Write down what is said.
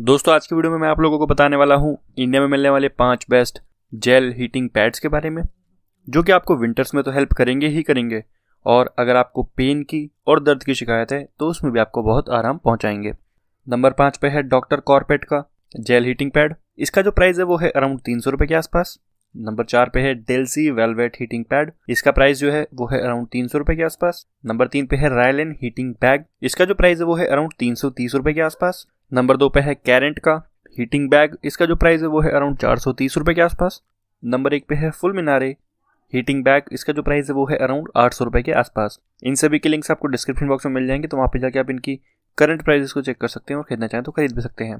दोस्तों आज की वीडियो में मैं आप लोगों को बताने वाला हूँ इंडिया में मिलने वाले पांच बेस्ट जेल हीटिंग पैड्स के बारे में जो कि आपको विंटर्स में तो हेल्प करेंगे ही करेंगे और अगर आपको पेन की और दर्द की शिकायत है तो उसमें भी आपको बहुत आराम पहुंचाएंगे नंबर पाँच पे है डॉक्टर कॉरपेट का जेल हीटिंग पैड इसका जो प्राइस है वो है अराउंड तीन सौ के आसपास नंबर चार पे है डेल्सी वेलवेट हीटिंग पैड इसका प्राइस जो है वो है अराउंड तीन सौ रुपए के आसपास नंबर तीन पे है रायलेन हीटिंग बैग इसका जो प्राइस है वो है अराउंड तीन सौ तीस रुपए के आसपास नंबर दो पे है कैरेंट का हीटिंग बैग इसका जो प्राइस है वो है अराउंड चार सौ तीस रुपये के आसपास नंबर एक पे है फुल मीनारे हीटिंग बैग इसका जो प्राइस है वो है अराउंड आठ सौ रुपये के आसपास इन सभी के लिंक्स आपको डिस्क्रिप्शन बॉक्स में मिल जाएंगे तो वहाँ पे जाके आप इनकी करंट प्राइसेस को चेक कर सकते हैं और खरीदना चाहें तो खरीद भी सकते हैं